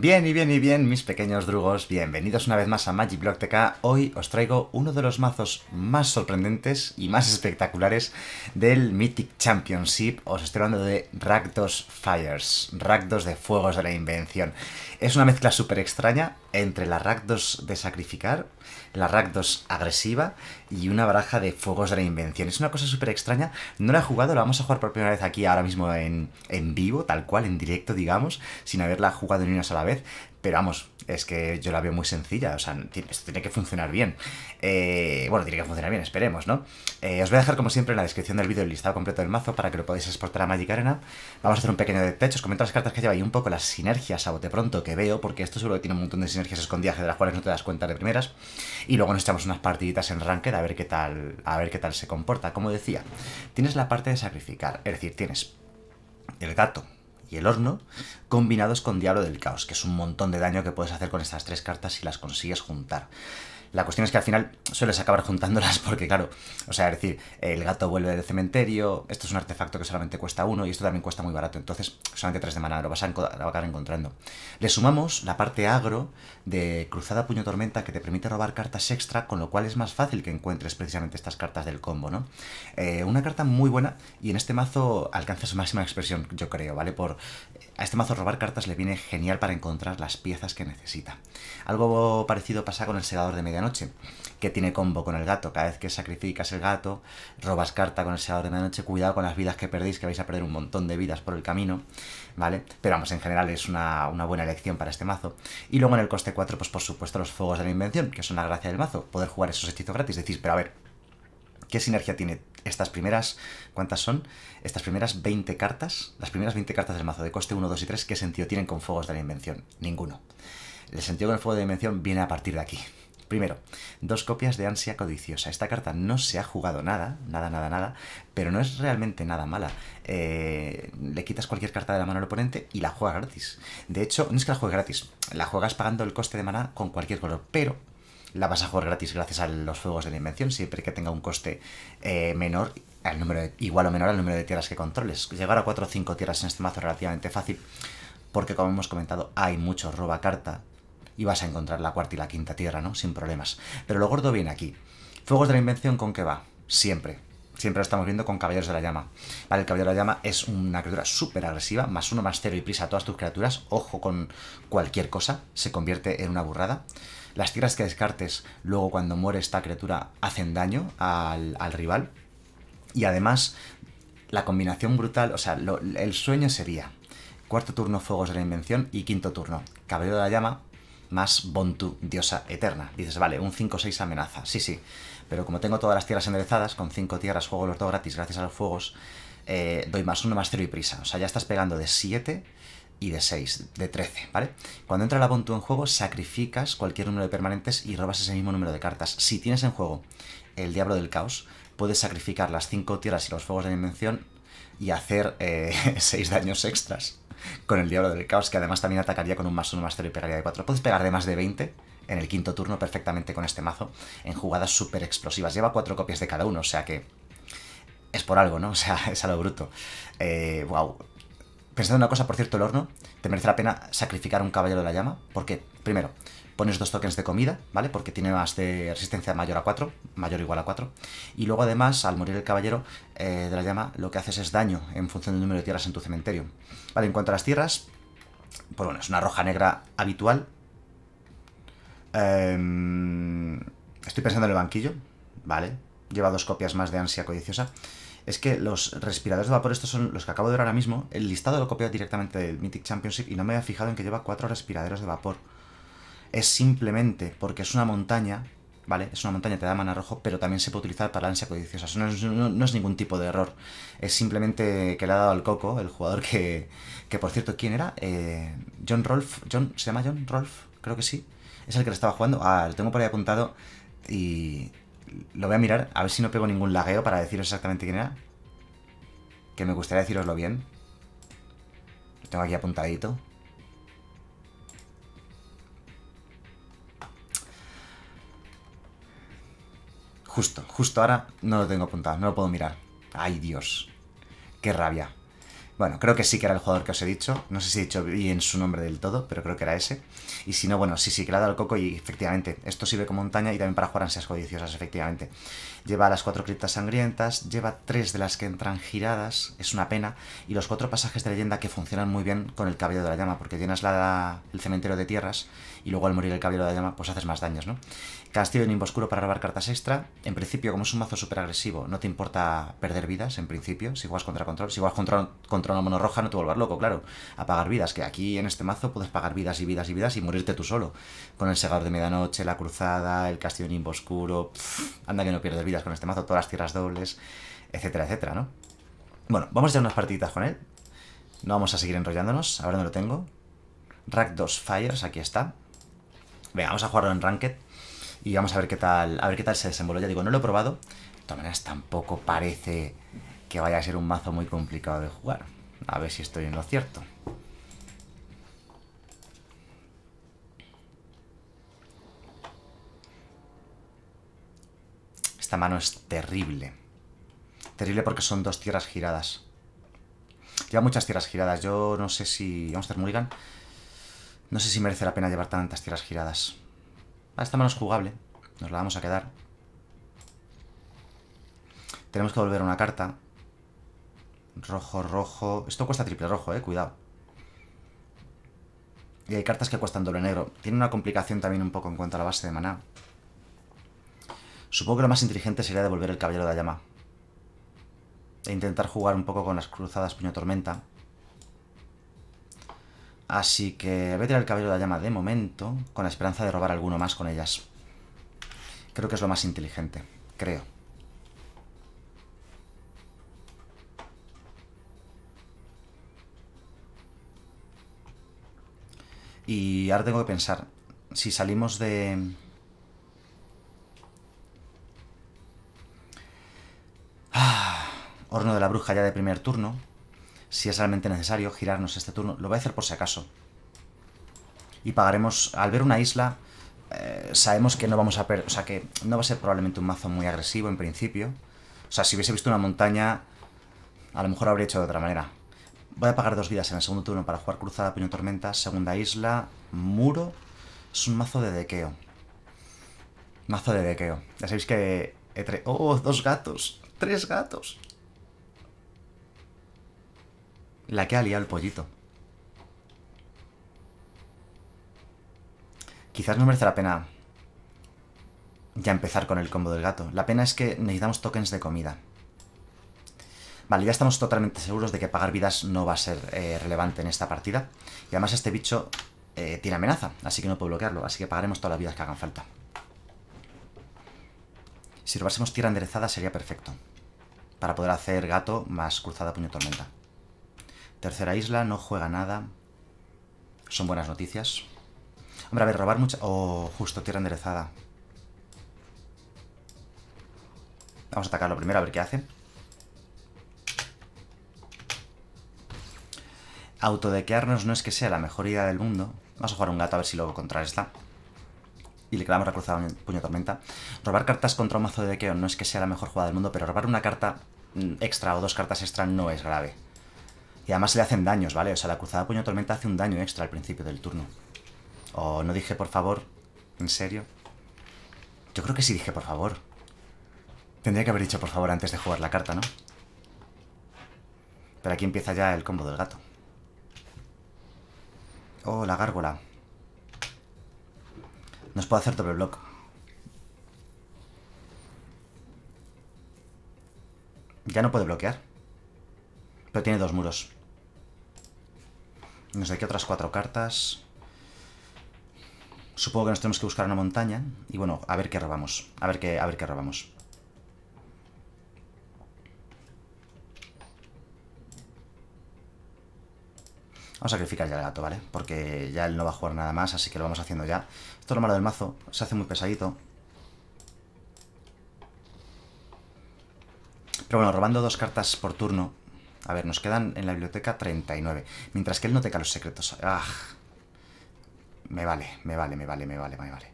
Bien y bien y bien, mis pequeños drugos, bienvenidos una vez más a Magic Block TK. Hoy os traigo uno de los mazos más sorprendentes y más espectaculares del Mythic Championship. Os estoy hablando de Rakdos Fires, Ragdos de Fuegos de la Invención. Es una mezcla súper extraña, entre la Rakdos de sacrificar, la Rakdos agresiva y una baraja de fuegos de la invención. Es una cosa súper extraña, no la he jugado, la vamos a jugar por primera vez aquí ahora mismo en, en vivo, tal cual, en directo, digamos, sin haberla jugado ni una sola vez, pero vamos, es que yo la veo muy sencilla, o sea, esto tiene que funcionar bien. Eh, bueno, tiene que funcionar bien, esperemos, ¿no? Eh, os voy a dejar, como siempre, en la descripción del vídeo el listado completo del mazo para que lo podáis exportar a Magic Arena. Vamos a hacer un pequeño techo, os comento las cartas que lleva y un poco las sinergias a bote pronto que veo, porque esto seguro tiene un montón de sinergias escondidas de las cuales no te das cuenta de primeras. Y luego nos echamos unas partiditas en Ranked a ver qué tal, a ver qué tal se comporta. Como decía, tienes la parte de sacrificar, es decir, tienes el gato, y el horno, combinados con Diablo del Caos, que es un montón de daño que puedes hacer con estas tres cartas si las consigues juntar. La cuestión es que al final sueles acabar juntándolas porque, claro, o sea, es decir, el gato vuelve del cementerio, esto es un artefacto que solamente cuesta uno y esto también cuesta muy barato, entonces solamente tres de maná lo vas a, acabar encontrando. Le sumamos la parte agro de Cruzada Puño Tormenta que te permite robar cartas extra, con lo cual es más fácil que encuentres precisamente estas cartas del combo, ¿no? Eh, una carta muy buena y en este mazo alcanza su máxima expresión, yo creo, ¿vale? Por, a este mazo robar cartas le viene genial para encontrar las piezas que necesita. Algo parecido pasa con el segador de media noche, que tiene combo con el gato. Cada vez que sacrificas el gato, robas carta con el segador de la noche. cuidado con las vidas que perdéis, que vais a perder un montón de vidas por el camino, ¿vale? Pero vamos, en general es una, una buena elección para este mazo. Y luego en el coste 4, pues por supuesto los fuegos de la invención, que son la gracia del mazo, poder jugar esos hechizos gratis. Decís, pero a ver, ¿Qué sinergia tiene estas primeras? ¿Cuántas son? Estas primeras 20 cartas, las primeras 20 cartas del mazo de coste 1, 2 y 3, ¿qué sentido tienen con Fuegos de la Invención? Ninguno. El sentido con el Fuego de la Invención viene a partir de aquí, Primero, dos copias de Ansia Codiciosa. Esta carta no se ha jugado nada, nada, nada, nada, pero no es realmente nada mala. Eh, le quitas cualquier carta de la mano al oponente y la juega gratis. De hecho, no es que la juegue gratis, la juegas pagando el coste de mana con cualquier color, pero la vas a jugar gratis gracias a los fuegos de la invención, siempre que tenga un coste eh, menor, al número igual o menor al número de tierras que controles. Llegar a 4 o 5 tierras en este mazo es relativamente fácil, porque como hemos comentado, hay mucho roba carta y vas a encontrar la cuarta y la quinta tierra, ¿no? Sin problemas. Pero lo gordo viene aquí. Fuegos de la Invención, ¿con qué va? Siempre. Siempre lo estamos viendo con Caballeros de la Llama. Vale, el Caballero de la Llama es una criatura súper agresiva, más uno, más cero y prisa a todas tus criaturas. Ojo con cualquier cosa, se convierte en una burrada. Las tierras que descartes, luego cuando muere esta criatura, hacen daño al, rival. Y además, la combinación brutal, o sea, el sueño sería cuarto turno Fuegos de la Invención y quinto turno Caballero de la Llama, más Bontu, diosa eterna. Dices, vale, un 5-6 amenaza. Sí, sí. Pero como tengo todas las tierras enderezadas, con 5 tierras juego los todo gratis gracias a los fuegos, eh, doy más 1, más 0 y prisa. O sea, ya estás pegando de 7 y de 6, de 13, ¿vale? Cuando entra la Bontu en juego, sacrificas cualquier número de permanentes y robas ese mismo número de cartas. Si tienes en juego el Diablo del Caos, puedes sacrificar las 5 tierras y los fuegos de dimensión y hacer 6 eh, daños extras con el Diablo del Caos, que además también atacaría con un más 1 más 0 y pegaría de cuatro Puedes pegar de más de 20 en el quinto turno perfectamente con este mazo, en jugadas super explosivas. Lleva cuatro copias de cada uno, o sea que es por algo, ¿no? O sea, es algo bruto. Eh, wow. Pensando en una cosa, por cierto, el horno, te merece la pena sacrificar un caballero de la llama, porque, primero, pones dos tokens de comida, ¿vale? Porque tiene más de resistencia mayor a 4, mayor o igual a 4. Y luego además, al morir el caballero eh, de la llama, lo que haces es daño en función del número de tierras en tu cementerio. Vale, en cuanto a las tierras, pues bueno, es una roja negra habitual. Em, estoy pensando en el banquillo, ¿vale? Lleva dos copias más de ansia codiciosa es que los respiradores de vapor, estos son los que acabo de ver ahora mismo, el listado lo copiado directamente del Mythic Championship y no me había fijado en que lleva cuatro respiraderos de vapor es simplemente porque es una montaña, ¿vale? Es una montaña, te da mana rojo, pero también se puede utilizar para la ansia codiciosa. no es, ningún tipo de error. Es simplemente que le ha dado al coco el jugador que, que por cierto, ¿quién era? Eh, John Rolf. John, ¿Se llama John Rolf? Creo que sí. Es el que le estaba jugando. Ah, lo tengo por ahí apuntado y lo voy a mirar, a ver si no pego ningún lagueo para deciros exactamente quién era. Que me gustaría deciroslo bien. Lo tengo aquí apuntadito. Justo, justo ahora no lo tengo apuntado, no lo puedo mirar. Ay Dios, qué rabia. Bueno, creo que sí que era el jugador que os he dicho. No sé si he dicho bien su nombre del todo, pero creo que era ese. Y si no, bueno, sí, sí, que le ha dado el coco y efectivamente, esto sirve como montaña y también para jugar ansias codiciosas, efectivamente. Lleva las cuatro criptas sangrientas, lleva tres de las que entran giradas, es una pena, y los cuatro pasajes de leyenda que funcionan muy bien con el cabello de la llama, porque llenas el cementerio de tierras y luego al morir el cabello de la llama, pues haces más daños, ¿no? Castillo de Nimbo para robar cartas extra. En principio, como es un mazo súper agresivo, no te importa perder vidas, en principio, si juegas contra control. Si juegas contra, control una mono roja no te vuelvas loco, claro. A pagar vidas, que aquí en este mazo puedes pagar vidas y vidas y vidas y morirte tú solo. Con el segador de medianoche, la cruzada, el castillo de nimbo oscuro. anda que no pierdes vidas con este mazo, todas las tierras dobles, etcétera, etcétera, ¿no? Bueno, vamos a hacer unas partiditas con él. No vamos a seguir enrollándonos, ahora no lo tengo. Rack 2 Fires, aquí está. Venga, vamos a jugarlo en Ranked y vamos a ver qué tal, a ver qué tal se desenvuelve. Ya digo, no lo he probado. De todas maneras, tampoco parece que vaya a ser un mazo muy complicado de jugar. A ver si estoy en lo cierto. Esta mano es terrible. Terrible porque son dos tierras giradas. Lleva muchas tierras giradas. Yo no sé si... Vamos a hacer Mulligan. No sé si merece la pena llevar tantas tierras giradas. Ah, esta mano es jugable. Nos la vamos a quedar. Tenemos que volver a una carta. Rojo, rojo. Esto cuesta triple rojo, eh, cuidado. Y hay cartas que cuestan doble negro. Tiene una complicación también un poco en cuanto a la base de maná. Supongo que lo más inteligente sería devolver el Caballero de la Llama. E intentar jugar un poco con las cruzadas Puño Tormenta. Así que voy a tirar el Caballero de la Llama de momento, con la esperanza de robar alguno más con ellas. Creo que es lo más inteligente, creo. Y ahora tengo que pensar, si salimos de... Ah, horno de la bruja ya de primer turno. Si es realmente necesario girarnos este turno. Lo voy a hacer por si acaso. Y pagaremos... Al ver una isla, eh, sabemos que no vamos a perder... O sea, que no va a ser probablemente un mazo muy agresivo en principio. O sea, si hubiese visto una montaña, a lo mejor habría hecho de otra manera. Voy a pagar dos vidas en el segundo turno para jugar Cruzada, Puño Tormenta, Segunda Isla, Muro. Es un mazo de dequeo. Mazo de dequeo. Ya sabéis que... ¡Oh! Dos gatos. Tres gatos. La que ha liado el pollito. Quizás no merece la pena ya empezar con el combo del gato. La pena es que necesitamos tokens de comida. Vale, ya estamos totalmente seguros de que pagar vidas no va a ser eh, relevante en esta partida. Y además este bicho eh, tiene amenaza, así que no puedo bloquearlo. Así que pagaremos todas las vidas que hagan falta. Si robásemos tierra enderezada sería perfecto. Para poder hacer gato más cruzada puño tormenta. Tercera isla, no juega nada. Son buenas noticias. Hombre, a ver, robar mucha... Oh, justo, tierra enderezada. Vamos a atacarlo primero a ver qué hace. autodequearnos no es que sea la mejor idea del mundo. Vamos a jugar un gato a ver si lo contrarresta. Y le quedamos la cruzada puño tormenta. Robar cartas contra un mazo de dequeo no es que sea la mejor jugada del mundo, pero robar una carta mm, extra o dos cartas extra no es grave. Y además se le hacen daños, ¿vale? O sea, la cruzada puño tormenta hace un daño extra al principio del turno. ¿O no dije por favor? ¿En serio? Yo creo que sí dije por favor. Tendría que haber dicho por favor antes de jugar la carta, ¿no? Pero aquí empieza ya el combo del gato. Oh, la gárgola. Nos puede hacer doble block. Ya no puede bloquear. Pero tiene dos muros. Nos da aquí otras cuatro cartas. Supongo que nos tenemos que buscar una montaña. Y bueno, a ver qué robamos. A ver qué, a ver qué robamos. Vamos a sacrificar ya el gato, ¿vale? Porque ya él no va a jugar nada más, así que lo vamos haciendo ya. Esto es lo malo del mazo, se hace muy pesadito. Pero bueno, robando dos cartas por turno. A ver, nos quedan en la biblioteca 39. Mientras que él no teca los secretos. Ah. Me vale, me vale, me vale, me vale, me vale.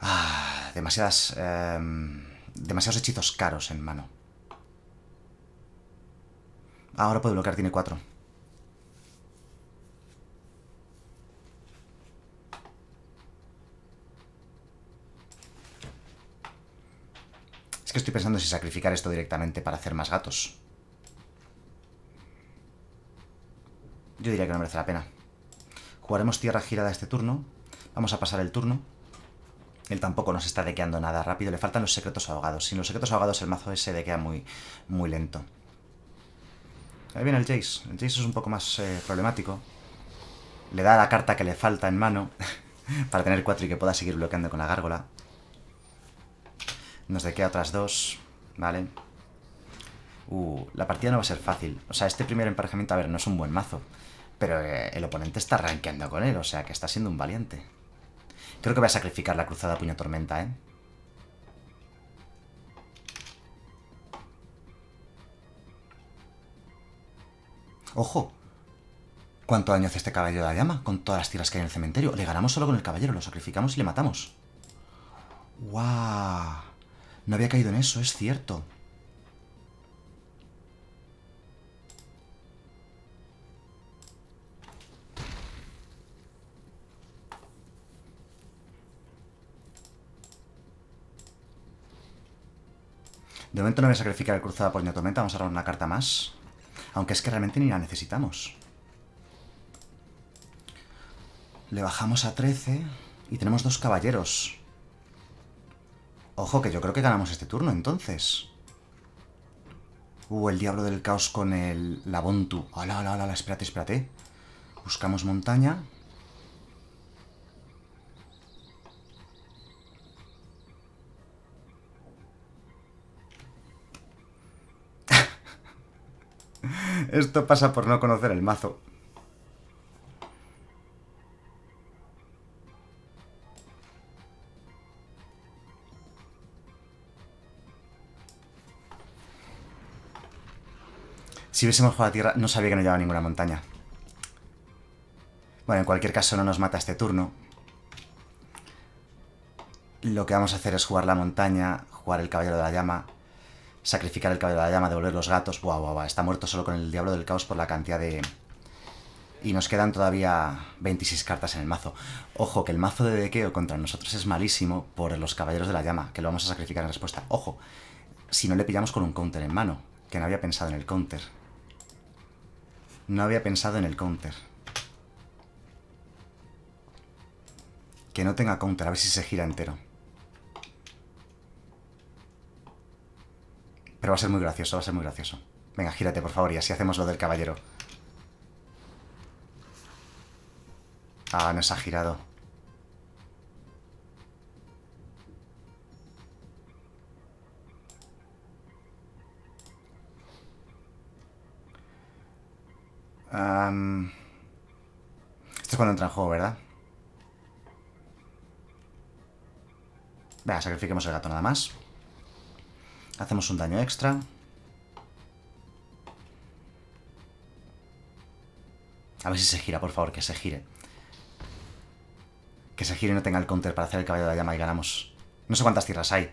Ah, demasiadas... Em, demasiados hechizos caros en mano. Ahora puede bloquear, tiene cuatro. Es que estoy pensando si sacrificar esto directamente para hacer más gatos. Yo diría que no merece la pena. Jugaremos tierra girada este turno. Vamos a pasar el turno. Él tampoco nos está dequeando nada rápido. Le faltan los secretos ahogados. Sin los secretos ahogados el mazo ese dequea muy, muy lento. Ahí viene el Jace. El Jace es un poco más eh, problemático. Le da la carta que le falta en mano para tener cuatro y que pueda seguir bloqueando con la gárgola. Nos de queda otras dos, ¿vale? Uh, la partida no va a ser fácil. O sea, este primer emparejamiento, a ver, no es un buen mazo. Pero eh, el oponente está rankeando con él, o sea que está siendo un valiente. Creo que voy a sacrificar la cruzada puño tormenta, ¿eh? ¡Ojo! ¿Cuánto daño hace este caballero de la llama con todas las tiras que hay en el cementerio? Le ganamos solo con el caballero, lo sacrificamos y le matamos. ¡Guau! ¡Wow! No había caído en eso, es cierto. De momento no voy a sacrificar el cruzado por no Tormenta. Vamos a dar una carta más. Aunque es que realmente ni la necesitamos. Le bajamos a 13 y tenemos dos caballeros. Ojo, que yo creo que ganamos este turno, entonces. Uh, el Diablo del Caos con el... Labontu. Bontu. Hola, hola, hola, espérate, espérate. Buscamos montaña. Esto pasa por no conocer el mazo. Si hubiésemos jugado a tierra, no sabía que no llevaba ninguna montaña. Bueno, en cualquier caso no nos mata este turno. Lo que vamos a hacer es jugar la montaña, jugar el caballero de la llama, sacrificar el caballero de la llama, devolver los gatos. Buah, buah, buah. Está muerto solo con el diablo del caos por la cantidad de... Y nos quedan todavía 26 cartas en el mazo. Ojo, que el mazo de dequeo contra nosotros es malísimo por los caballeros de la llama, que lo vamos a sacrificar en respuesta. Ojo, si no le pillamos con un counter en mano, que no había pensado en el counter. No había pensado en el counter. Que no tenga counter, a ver si se gira entero. Pero va a ser muy gracioso, va a ser muy gracioso. Venga, gírate, por favor, y así hacemos lo del caballero. Ah, nos ha girado. esto es cuando entra en juego, ¿verdad? Venga, sacrifiquemos el gato nada más. Hacemos un daño extra. A ver si se gira, por favor, que se gire. Que se gire y no tenga el counter para hacer el caballo de la llama y ganamos. No sé cuántas tierras hay.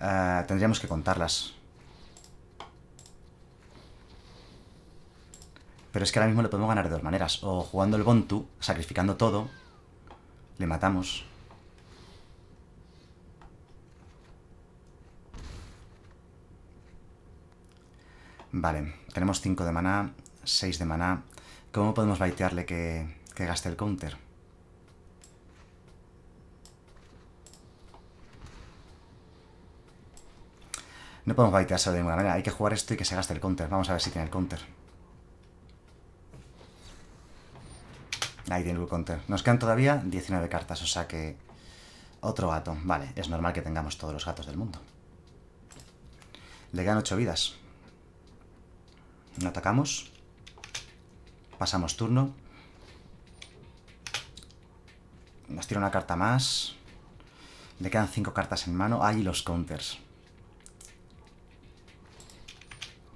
Eh, tendríamos que contarlas. Pero es que ahora mismo lo podemos ganar de dos maneras. O jugando el Bontu, sacrificando todo. Le matamos. Vale, tenemos 5 de maná, 6 de maná. ¿Cómo podemos baitearle que, que gaste el counter? No podemos baitearse de ninguna manera. Hay que jugar esto y que se gaste el counter. Vamos a ver si tiene el counter. Ahí tiene el counter. Nos quedan todavía 19 cartas, o sea que... Otro gato. Vale, es normal que tengamos todos los gatos del mundo. Le quedan 8 vidas. No Atacamos. Pasamos turno. Nos tira una carta más. Le quedan 5 cartas en mano. Ahí los counters.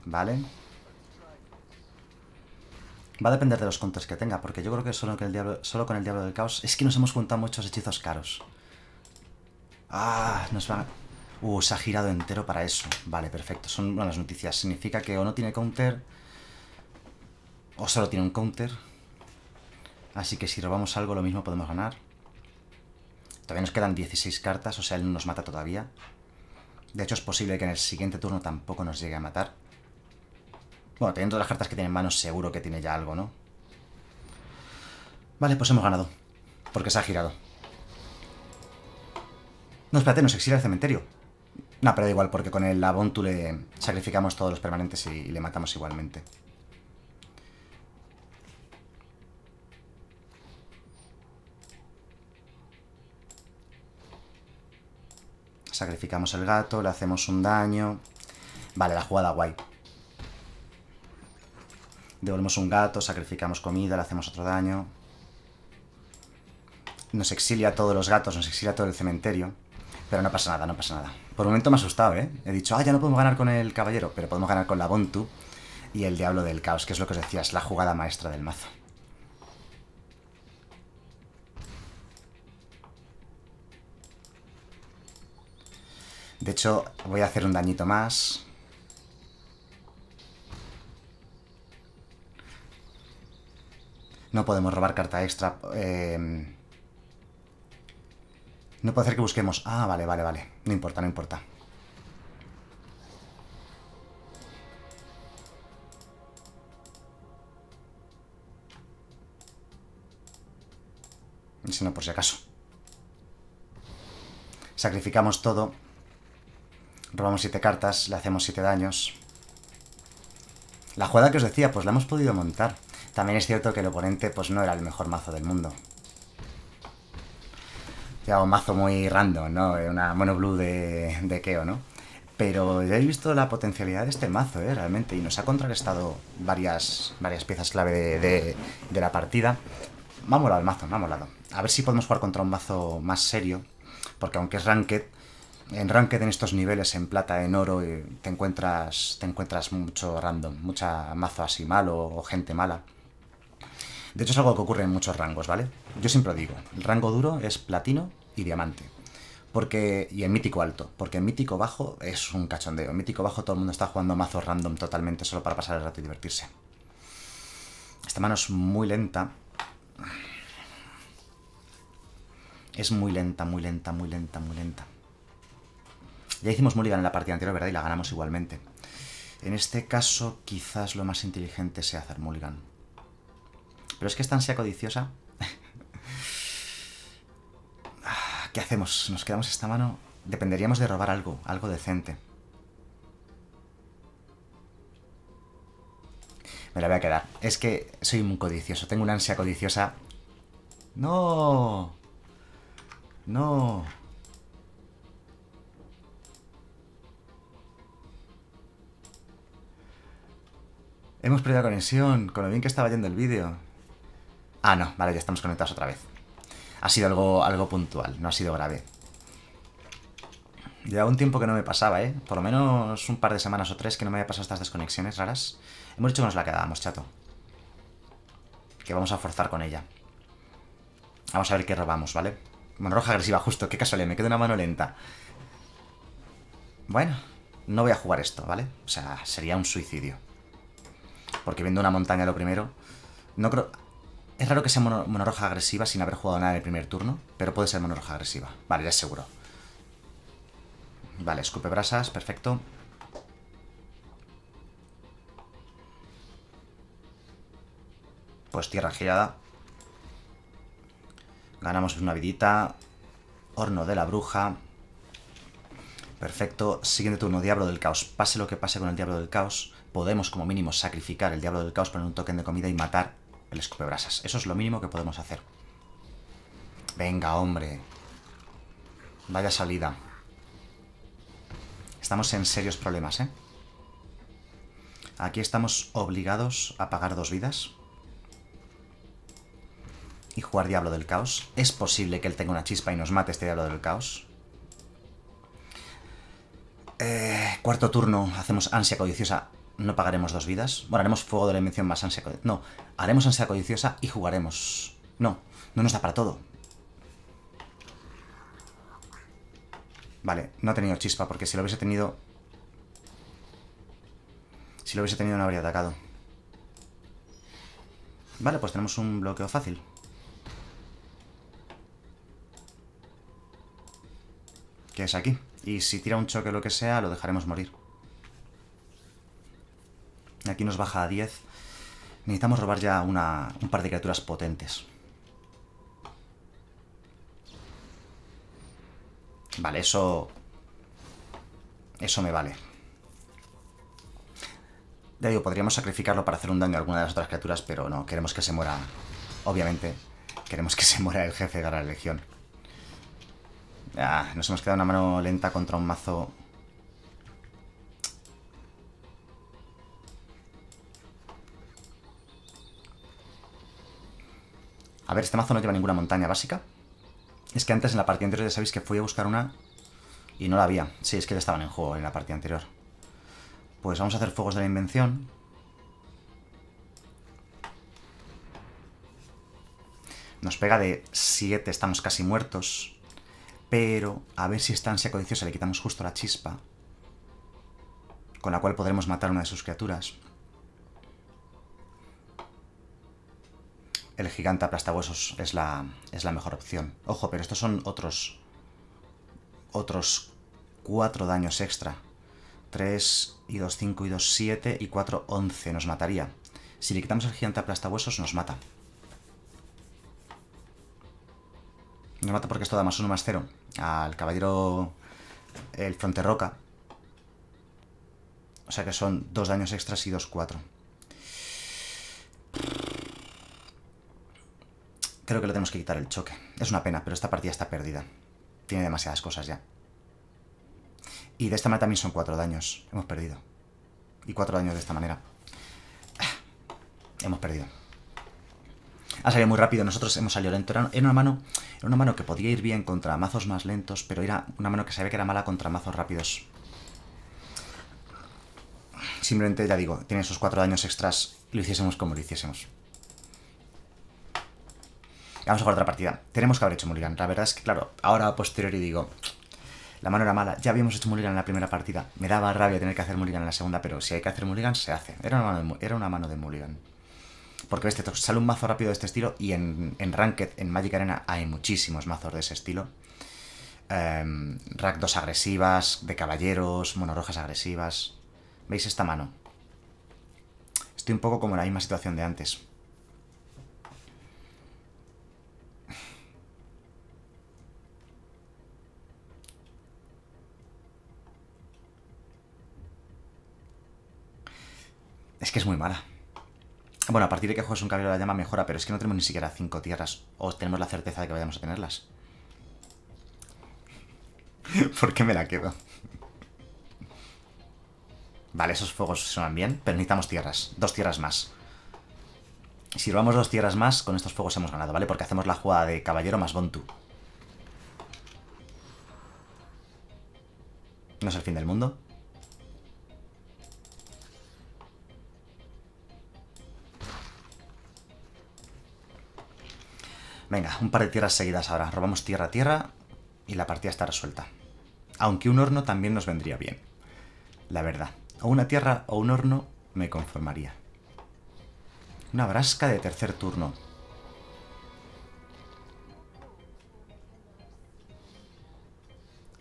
Vale. Va a depender de los counters que tenga, porque yo creo que solo, el solo con el Diablo del Caos es que nos hemos juntado muchos hechizos caros. Ah, nos va... Uh, se ha girado entero para eso. Vale, perfecto. Son buenas noticias. Significa que o no tiene counter, o solo tiene un counter. Así que si robamos algo, lo mismo podemos ganar. Todavía nos quedan 16 cartas, o sea, él no nos mata todavía. De hecho, es posible que en el siguiente turno tampoco nos llegue a matar. Bueno, teniendo las cartas que tiene en mano, seguro que tiene ya algo, ¿no? Vale, pues hemos ganado. Porque se ha girado. No, espérate, nos exilia el cementerio. No, pero da igual, porque con el tú le sacrificamos todos los permanentes y le matamos igualmente. Sacrificamos el gato, le hacemos un daño. Vale, la jugada guay. Devolvemos un gato, sacrificamos comida, le hacemos otro daño. Nos exilia a todos los gatos, nos exilia a todo el cementerio. Pero no pasa nada, no pasa nada. Por un momento me ha asustado, ¿eh? He dicho, ah, ya no podemos ganar con el caballero, pero podemos ganar con la Bontu y el Diablo del Caos, que es lo que os decía, es la jugada maestra del mazo. De hecho, voy a hacer un dañito más. No podemos robar carta extra. Em, no puede ser que busquemos. Ah, vale, vale, vale. No importa, no importa. Si no, por si acaso. Sacrificamos todo. Robamos 7 cartas, le hacemos 7 daños. La jugada que os decía, pues la hemos podido montar. También es cierto que el oponente pues no era el mejor mazo del mundo. Ya un mazo muy random, ¿no? Eh, una mono blue de, de Keo, ¿no? Pero ya he visto la potencialidad de este mazo, ¿eh? Realmente. Y nos ha contrarrestado varias, varias piezas clave de, la partida. Me ha molado el mazo, me ha molado. A ver si podemos jugar contra un mazo más serio. Porque aunque es ranked, en ranked en estos niveles, en plata, en oro, eh, te encuentras, te encuentras mucho random, mucha mazo así malo o gente mala. De hecho, es algo que ocurre en muchos rangos, ¿vale? Yo siempre lo digo, el rango duro es platino y diamante. Porque, y en mítico alto, porque en mítico bajo es un cachondeo. En mítico bajo todo el mundo está jugando mazos random totalmente solo para pasar el rato y divertirse. Esta mano es muy lenta. Es muy lenta, muy lenta, muy lenta, muy lenta. Ya hicimos Mulligan en la partida anterior, ¿verdad? Y la ganamos igualmente. En este caso, quizás lo más inteligente sea hacer Mulligan. Pero es que esta ansia codiciosa... Ah, ¿Qué hacemos? ¿Nos quedamos esta mano? Dependeríamos de robar algo, algo decente. Me la voy a quedar. Es que soy muy codicioso. Tengo una ansia codiciosa. ¡No! ¡No! Hemos perdido la conexión, con lo bien que estaba yendo el vídeo. Ah, no, vale, ya estamos conectados otra vez. Ha sido algo, algo puntual, no ha sido grave. Lleva un tiempo que no me pasaba, ¿eh? Por lo menos un par de semanas o tres que no me había pasado estas desconexiones raras. Hemos dicho que nos la quedábamos, chato. Que vamos a forzar con ella. Vamos a ver qué robamos, ¿vale? Bueno, roja agresiva, justo, qué casualidad, me queda una mano lenta. Bueno, no voy a jugar esto, ¿vale? O sea, sería un suicidio. Porque viendo una montaña lo primero... No creo... Es raro que sea mono, Roja agresiva sin haber jugado nada en el primer turno, pero puede ser monoroja agresiva. Vale, ya es seguro. Vale, escupe brasas, perfecto. Pues tierra girada. Ganamos una vidita. Horno de la bruja. Perfecto. Siguiente turno, Diablo del Caos. Pase lo que pase con el Diablo del Caos, podemos como mínimo sacrificar el Diablo del Caos, poner un token de comida y matar el escupebrasas. Eso es lo mínimo que podemos hacer. Venga, hombre. Vaya salida. Estamos en serios problemas, ¿eh? Aquí estamos obligados a pagar dos vidas. Y jugar Diablo del Caos. Es posible que él tenga una chispa y nos mate este Diablo del Caos. Eh, cuarto turno. Hacemos ansia codiciosa no pagaremos dos vidas. Bueno, haremos fuego de la invención más ansia No, haremos ansia codiciosa y jugaremos. No, no nos da para todo. Vale, no ha tenido chispa, porque si lo hubiese tenido... Si lo hubiese tenido no habría atacado. Vale, pues tenemos un bloqueo fácil. Que es aquí. Y si tira un choque o lo que sea, lo dejaremos morir. Aquí nos baja a 10. Necesitamos robar ya una, un par de criaturas potentes. Vale, eso... Eso me vale. Ya digo, podríamos sacrificarlo para hacer un daño a alguna de las otras criaturas, pero no, queremos que se muera... Obviamente, queremos que se muera el jefe de la legión. Ah, nos hemos quedado una mano lenta contra un mazo A ver, este mazo no lleva ninguna montaña básica. Es que antes en la partida anterior ya sabéis que fui a buscar una y no la había. Sí, es que ya estaban en juego en la partida anterior. Pues vamos a hacer fuegos de la invención. Nos pega de 7, estamos casi muertos. Pero a ver si esta ansia codiciosa le quitamos justo la chispa. Con la cual podremos matar una de sus criaturas. el gigante aplastahuesos es la, es la mejor opción. Ojo, pero estos son otros... Otros 4 daños extra. 3 y 2, 5 y 2, 7 y 4, 11. Nos mataría. Si le quitamos el gigante aplastahuesos, nos mata. Nos mata porque esto da más 1, más 0. Al caballero... El fronterroca. O sea que son 2 daños extras y 2, 4. Creo que le tenemos que quitar el choque. Es una pena, pero esta partida está perdida. Tiene demasiadas cosas ya. Y de esta manera también son cuatro daños. Hemos perdido. Y cuatro daños de esta manera. Hemos perdido. Ha salido muy rápido. Nosotros hemos salido lento. Era una mano, era una mano que podía ir bien contra mazos más lentos, pero era una mano que sabía que era mala contra mazos rápidos. Simplemente, ya digo, tiene esos cuatro daños extras. Lo hiciésemos como lo hiciésemos. Vamos a jugar otra partida. Tenemos que haber hecho Mulligan. La verdad es que, claro, ahora a posteriori digo, la mano era mala. Ya habíamos hecho Mulligan en la primera partida. Me daba rabia tener que hacer Mulligan en la segunda, pero si hay que hacer Mulligan, se hace. Era una mano de, era una mano de Mulligan. Porque este, sale un mazo rápido de este estilo y en, en Ranked, en Magic Arena, hay muchísimos mazos de ese estilo. Em, rack 2 agresivas, de caballeros, monorrojas agresivas. ¿Veis esta mano? Estoy un poco como en la misma situación de antes. Es que es muy mala. Bueno, a partir de que juegas un caballero de la llama mejora, pero es que no tenemos ni siquiera cinco tierras. O tenemos la certeza de que vayamos a tenerlas. ¿Por qué me la quedo? Vale, esos fuegos suenan bien, pero necesitamos tierras. Dos tierras más. Si robamos dos tierras más, con estos fuegos hemos ganado, ¿vale? Porque hacemos la jugada de caballero más Bontu. No es el fin del mundo. Venga, un par de tierras seguidas ahora. Robamos tierra a tierra y la partida está resuelta. Aunque un horno también nos vendría bien. La verdad. O una tierra o un horno me conformaría. Una brasca de tercer turno.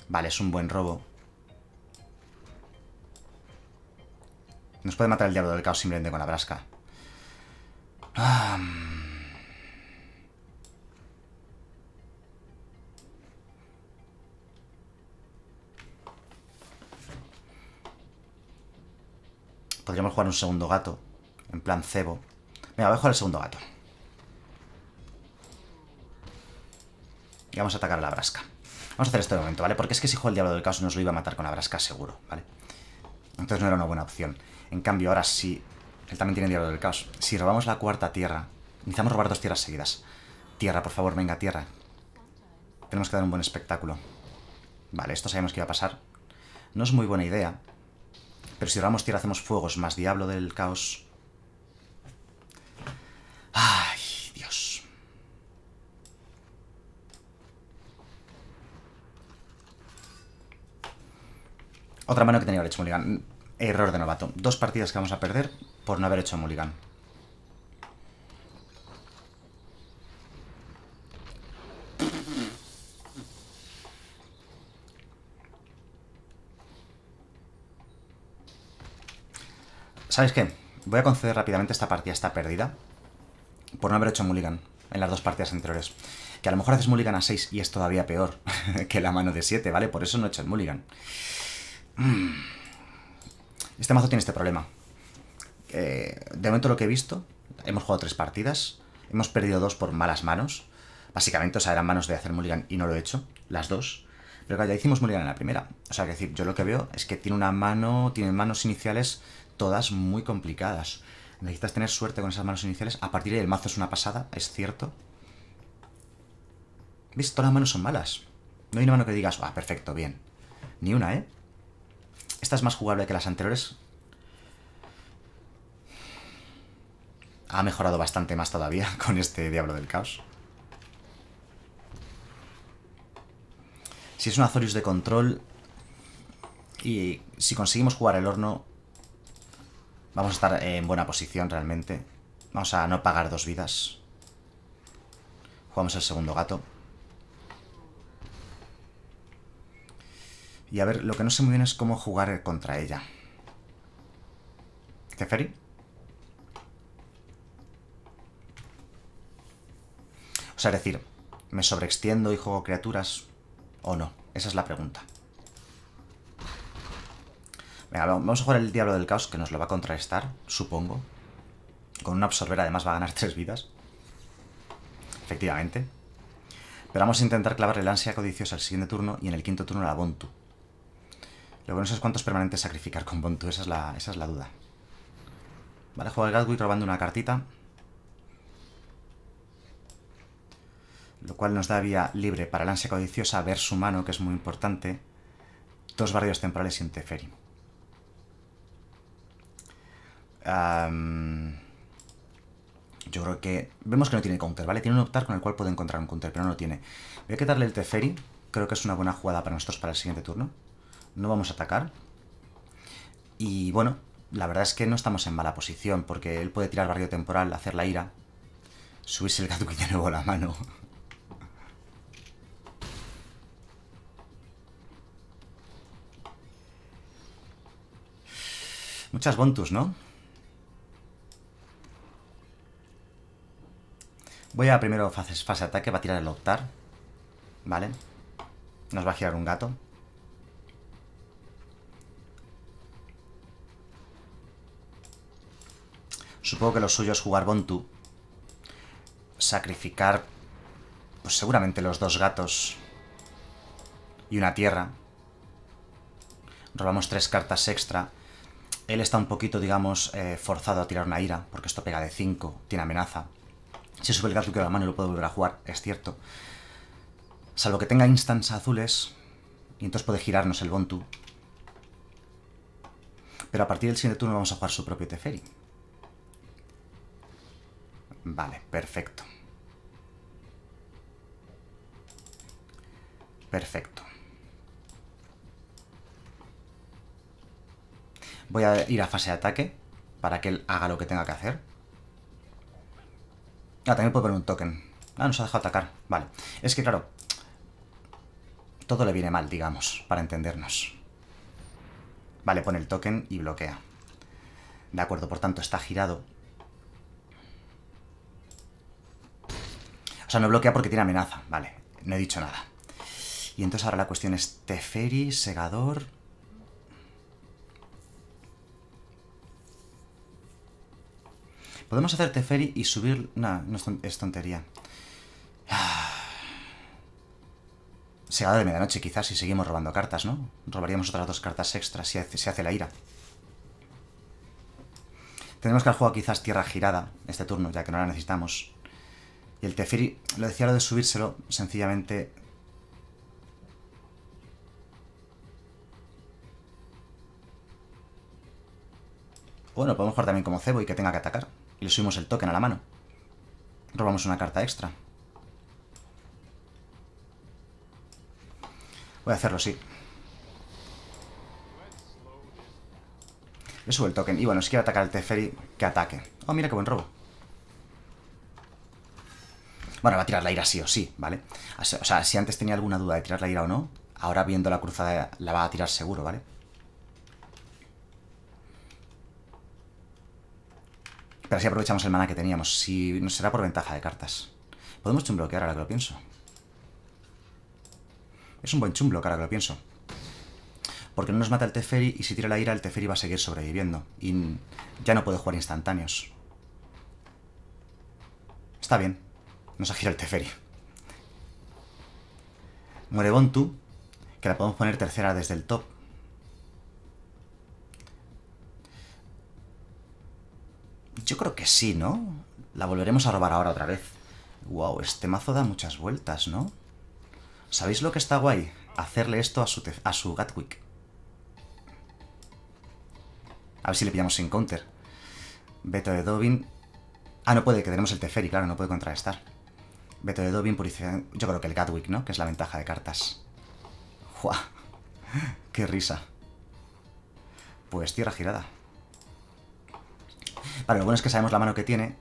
Vale, es un buen robo. Nos puede matar el diablo del caos simplemente con la brasca. Ah, Podríamos jugar un segundo gato. En plan cebo. Venga, voy a jugar el segundo gato. Y vamos a atacar a la brasca. Vamos a hacer esto de momento, ¿vale? Porque es que si el Diablo del Caos nos lo iba a matar con la brasca seguro, ¿vale? Entonces no era una buena opción. En cambio, ahora sí... Él también tiene Diablo del Caos. Si robamos la cuarta tierra... Necesitamos robar dos tierras seguidas. Tierra, por favor, venga, tierra. Tenemos que dar un buen espectáculo. Vale, esto sabemos que iba a pasar. No es muy buena idea, pero si oramos tierra hacemos fuegos más diablo del caos. Ay, Dios. Otra mano que tenía el hecho Mulligan. Error de novato. Dos partidas que vamos a perder por no haber hecho Mulligan. ¿Sabes qué? Voy a conceder rápidamente esta partida, está perdida, por no haber hecho mulligan en las dos partidas anteriores. Que a lo mejor haces mulligan a 6 y es todavía peor que la mano de 7, ¿vale? Por eso no he hecho el mulligan. Mm. Este mazo tiene este problema. Eh, de momento lo que he visto, hemos jugado tres partidas, hemos perdido dos por malas manos. Básicamente, o sea, eran manos de hacer mulligan y no lo he hecho, las dos. Pero claro, ya hicimos mulligan en la primera. O sea, que decir, yo lo que veo es que tiene una mano, tiene manos iniciales todas muy complicadas. Necesitas tener suerte con esas manos iniciales. A partir del mazo es una pasada, es cierto. ¿Ves? Todas las manos son malas. No hay una mano que digas, ah, perfecto, bien. Ni una, ¿eh? Esta es más jugable que las anteriores. Ha mejorado bastante más todavía con este Diablo del Caos. Si es un Azorius de control y si conseguimos jugar el horno, Vamos a estar en buena posición realmente. Vamos a no pagar dos vidas. Jugamos el segundo gato. Y a ver, lo que no sé muy bien es cómo jugar contra ella. ¿Teferi? O sea, decir, ¿me sobreextiendo y juego criaturas o no? Esa es la pregunta. Venga, vamos a jugar el Diablo del Caos, que nos lo va a contrarrestar, supongo. Con un absorber además va a ganar tres vidas. Efectivamente. Pero vamos a intentar clavarle el ansia codiciosa el siguiente turno y en el quinto turno la Bontu. Lo que no sé es cuántos permanentes sacrificar con Bontu, esa es la, esa es la duda. Vale, juega el Gatwick robando una cartita. Lo cual nos da vía libre para el ansia codiciosa ver su mano, que es muy importante. Dos barrios temporales y un Teferi yo creo que... Vemos que no tiene counter, ¿vale? Tiene un optar con el cual puede encontrar un counter, pero no lo tiene. Voy a quitarle el Teferi. Creo que es una buena jugada para nosotros para el siguiente turno. No vamos a atacar. Y bueno, la verdad es que no estamos en mala posición, porque él puede tirar barrio temporal, hacer la ira, subirse el que de nuevo a la mano. Muchas Bontus, ¿no? Voy a primero fase, fase ataque, va a tirar el Octar, Vale. Nos va a girar un gato. Supongo que lo suyo es jugar Bontu. Sacrificar... Pues seguramente los dos gatos. Y una tierra. Robamos tres cartas extra. Él está un poquito, digamos, eh, forzado a tirar una ira, porque esto pega de 5, tiene amenaza. Se sube el gato a la mano y lo puedo volver a jugar, es cierto. Salvo que tenga instants azules, y entonces puede girarnos el Bontu. Pero a partir del siguiente turno vamos a jugar su propio Teferi. Vale, perfecto. Perfecto. Voy a ir a fase de ataque para que él haga lo que tenga que hacer. Ah, también puedo poner un token. Ah, nos ha dejado atacar. Vale. Es que, claro, todo le viene mal, digamos, para entendernos. Vale, pone el token y bloquea. De acuerdo, por tanto, está girado. O sea, no bloquea porque tiene amenaza. Vale, no he dicho nada. Y entonces ahora la cuestión es Teferi, Segador... Podemos hacer Teferi y subir... Nah, no es tontería. Se va de medianoche quizás si seguimos robando cartas, ¿no? Robaríamos otras dos cartas extras si se hace la ira. Tenemos que al juego quizás tierra girada este turno, ya que no la necesitamos. Y el Teferi, lo decía lo de subírselo, sencillamente... Bueno, podemos jugar también como cebo y que tenga que atacar y le subimos el token a la mano. Robamos una carta extra. Voy a hacerlo, sí. Le subo el token. Y bueno, si quiere atacar al Teferi, que ataque. Oh, mira qué buen robo. Bueno, va a tirar la ira sí o sí, ¿vale? O sea, si antes tenía alguna duda de tirar la ira o no, ahora viendo la cruzada la va a tirar seguro, ¿vale? vale Pero si aprovechamos el mana que teníamos, si no será por ventaja de cartas. Podemos chumbloquear ahora que lo pienso. Es un buen chumbloque ahora que lo pienso. Porque no nos mata el Teferi y si tira la ira, el Teferi va a seguir sobreviviendo. Y ya no puede jugar instantáneos. Está bien. Nos ha girado el Teferi. Muere que la podemos poner tercera desde el top. Yo creo que sí, ¿no? La volveremos a robar ahora otra vez. Wow, este mazo da muchas vueltas, ¿no? ¿Sabéis lo que está guay? Hacerle esto a su, a su Gatwick. A ver si le pillamos sin counter. Beto de Dobin. Ah, no puede, que tenemos el Teferi, claro, no puede contrarrestar. Beto de Dobin, purificación... Yo creo que el Gatwick, ¿no? Que es la ventaja de cartas. ¡Jua! ¡Qué risa! Pues tierra girada. Vale, lo bueno es que sabemos la mano que tiene.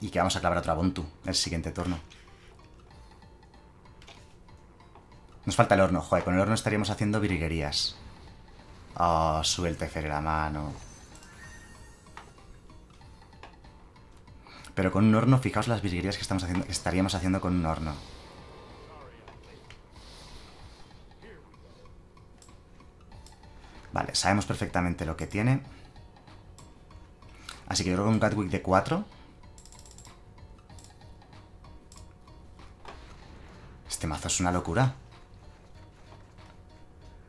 Y que vamos a clavar otra Bontu el siguiente turno. Nos falta el horno, joder. Con el horno estaríamos haciendo virguerías. Oh, el la mano. Pero con un horno, fijaos las virguerías que, estamos haciendo, que estaríamos haciendo con un horno. Vale, sabemos perfectamente lo que tiene. Así que yo creo que un Gatwick de 4. Este mazo es una locura.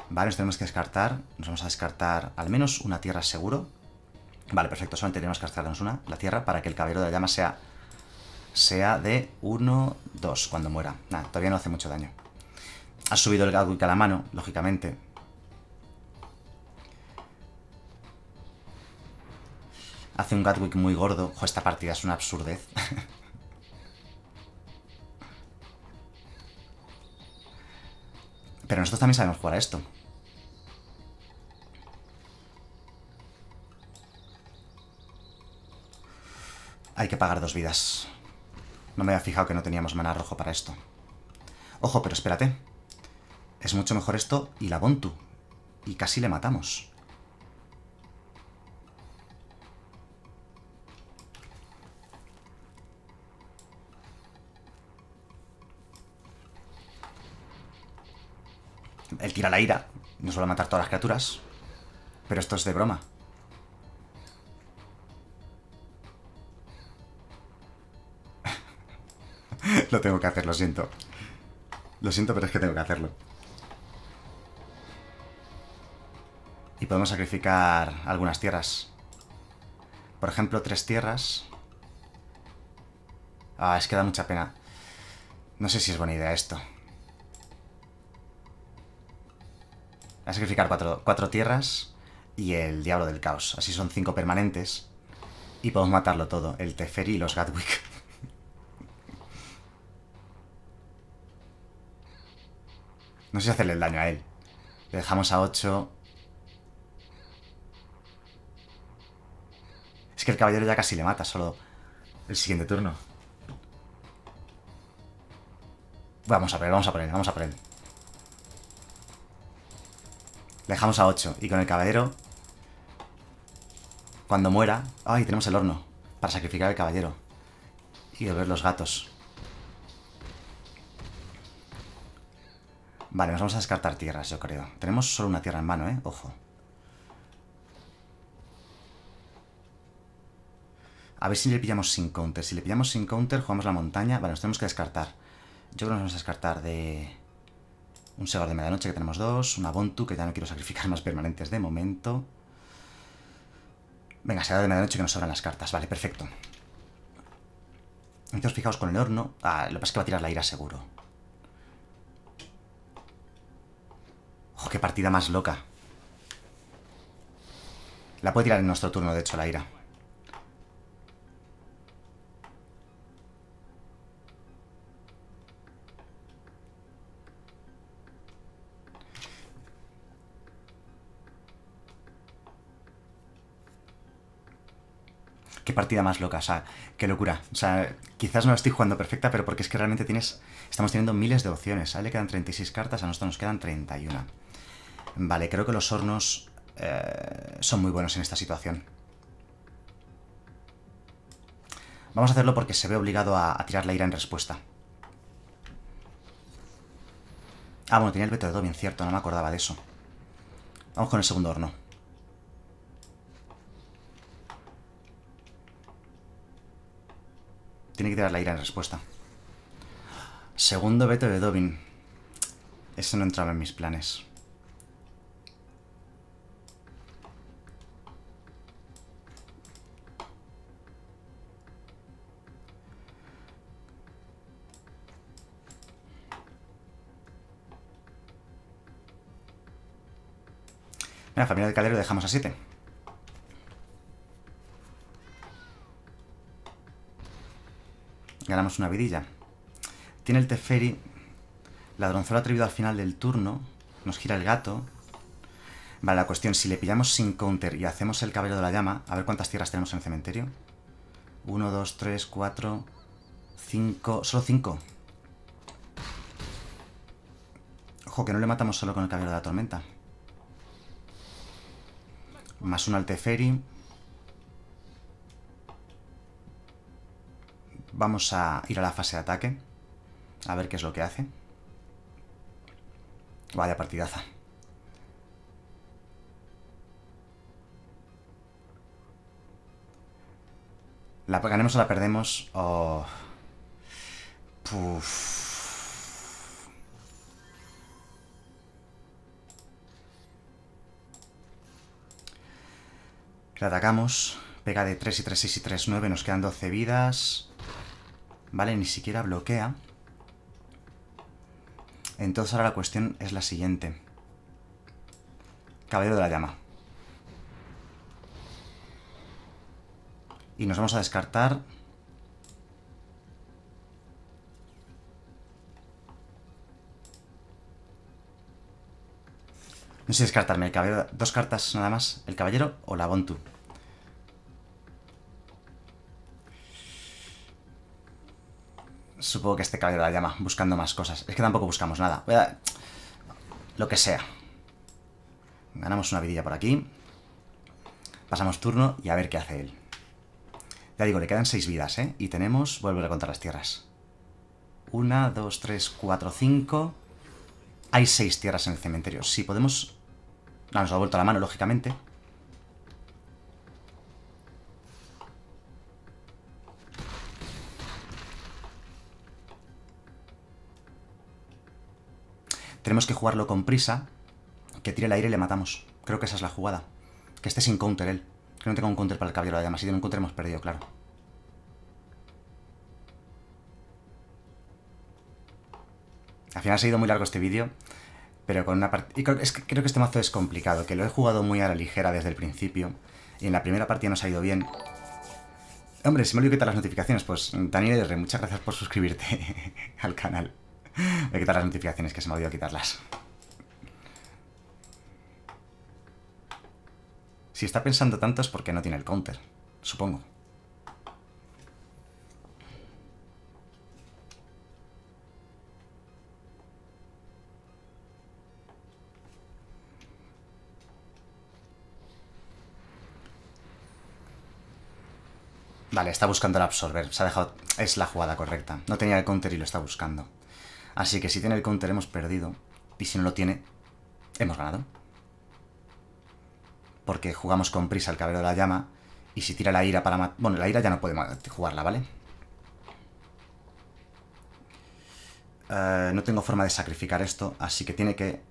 Vale, nos tenemos que descartar. Nos vamos a descartar al menos una tierra seguro. Vale, perfecto. Solamente tenemos que descartarnos una, la tierra, para que el caballero de la llama sea, sea de 1, 2 cuando muera. Nada, todavía no hace mucho daño. Ha subido el Gatwick a la mano, lógicamente. Hace un Gatwick muy gordo. Ojo, esta partida es una absurdez. Pero nosotros también sabemos jugar a esto. Hay que pagar dos vidas. No me había fijado que no teníamos mana rojo para esto. Ojo, pero espérate. Es mucho mejor esto y la Bontu. Y casi le matamos. Él tira la ira. no suele matar todas las criaturas. Pero esto es de broma. lo tengo que hacer, lo siento. Lo siento, pero es que tengo que hacerlo. Y podemos sacrificar algunas tierras. Por ejemplo, tres tierras. Ah, es que da mucha pena. No sé si es buena idea esto. a sacrificar cuatro, tierras y el Diablo del Caos. Así son cinco permanentes y podemos matarlo todo. El Teferi y los Gatwick. No sé si hacerle el daño a él. Le dejamos a 8. Es que el caballero ya casi le mata, solo el siguiente turno. Vamos a por vamos a poner vamos a por él dejamos a 8. Y con el caballero... Cuando muera... ¡Ay! Tenemos el horno. Para sacrificar al caballero. Y volver los gatos. Vale, nos vamos a descartar tierras, yo creo. Tenemos solo una tierra en mano, ¿eh? Ojo. A ver si le pillamos sin counter. Si le pillamos sin counter, jugamos la montaña. Vale, nos tenemos que descartar. Yo creo que nos vamos a descartar de... Un Segador de Medianoche, que tenemos dos. Una Bontu, que ya no quiero sacrificar más permanentes de momento. Venga, Segador de Medianoche, que nos sobran las cartas. Vale, perfecto. Entonces, fijaos con el horno. Ah, lo que pasa es que va a tirar la ira seguro. ¡Oh, qué partida más loca! La puede tirar en nuestro turno, de hecho, la ira. qué partida más loca, o sea, qué locura. O sea, quizás no la estoy jugando perfecta, pero porque es que realmente tienes, estamos teniendo miles de opciones, sale Le quedan 36 cartas, a nosotros nos quedan 31. Vale, creo que los hornos eh, son muy buenos en esta situación. Vamos a hacerlo porque se ve obligado a, tirar la ira en respuesta. Ah, bueno, tenía el veto de bien cierto, no me acordaba de eso. Vamos con el segundo horno. que tirar la ira en respuesta. Segundo veto de Dobin. Eso no entraba en mis planes. Mira, familia del Calero dejamos a 7. ganamos una vidilla. Tiene el Teferi, ladronzuelo atrevido al final del turno, nos gira el gato. Vale, la cuestión, si le pillamos sin counter y hacemos el cabello de la llama, a ver cuántas tierras tenemos en el cementerio. 1, 2, 3, 4, 5, solo 5. Ojo, que no le matamos solo con el cabello de la tormenta. Más uno al Teferi. Vamos a ir a la fase de ataque. A ver qué es lo que hace. Vaya partidaza. ¿La ganemos o la perdemos? Oh. Puf. La atacamos. Pega de 3 y 3, 6 y 3, 9. Nos quedan 12 vidas. ¿vale? Ni siquiera bloquea. Entonces ahora la cuestión es la siguiente. Caballero de la llama. Y nos vamos a descartar... No sé descartarme el caballero... Dos cartas nada más. El caballero o la Bontu. Supongo que este caballero la llama, buscando más cosas. Es que tampoco buscamos nada. Lo que sea. Ganamos una vidilla por aquí. Pasamos turno y a ver qué hace él. Ya digo, le quedan seis vidas, ¿eh? Y tenemos... Vuelvo a contar las tierras. Una, dos, tres, cuatro, cinco... Hay seis tierras en el cementerio. Si podemos... No, ah, nos ha vuelto la mano, lógicamente. que jugarlo con prisa, que tire el aire y le matamos. Creo que esa es la jugada. Que esté sin counter él. Que no tenga un counter para el caballero. Además, si tiene un counter hemos perdido, claro. Al final ha ido muy largo este vídeo, pero con una partida... Creo, que, este mazo es complicado, que lo he jugado muy a la ligera desde el principio, y en la primera partida nos ha ido bien. Hombre, si me olvido quitar las notificaciones, pues Daniel R, muchas gracias por suscribirte al canal. Voy a quitar las notificaciones, que se me ha olvidado quitarlas. Si está pensando tanto es porque no tiene el counter, supongo. Vale, está buscando el absorber. Se ha dejado... Es la jugada correcta. No tenía el counter y lo está buscando. Así que si tiene el counter hemos perdido. Y si no lo tiene, hemos ganado. Porque jugamos con prisa el cabello de la llama. Y si tira la ira para matar... Bueno, la ira ya no podemos jugarla, ¿vale? Eh, no tengo forma de sacrificar esto, así que tiene que...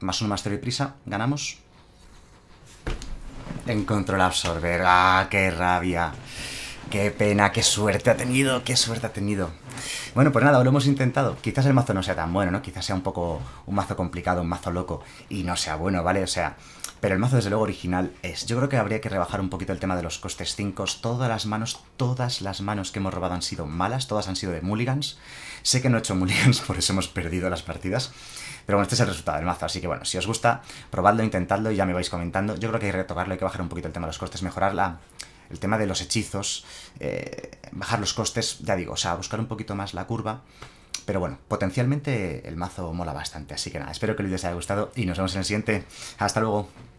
Más uno, más y prisa. Ganamos. En control absorber. ¡Ah, qué rabia! Qué pena, qué suerte ha tenido, qué suerte ha tenido. Bueno, pues nada, lo hemos intentado. Quizás el mazo no sea tan bueno, ¿no? Quizás sea un poco un mazo complicado, un mazo loco y no sea bueno, ¿vale? O sea, pero el mazo desde luego original es. Yo creo que habría que rebajar un poquito el tema de los costes 5. Todas las manos, todas las manos que hemos robado han sido malas, todas han sido de mulligans. Sé que no he hecho mulligans, por eso hemos perdido las partidas. Pero bueno, este es el resultado del mazo, así que bueno, si os gusta, probadlo, intentadlo y ya me vais comentando. Yo creo que hay que retocarlo, hay que bajar un poquito el tema de los costes, mejorarla el tema de los hechizos, eh, bajar los costes, ya digo, o sea, buscar un poquito más la curva. Pero bueno, potencialmente el mazo mola bastante, así que nada, espero que el vídeo os haya gustado y nos vemos en el siguiente. Hasta luego.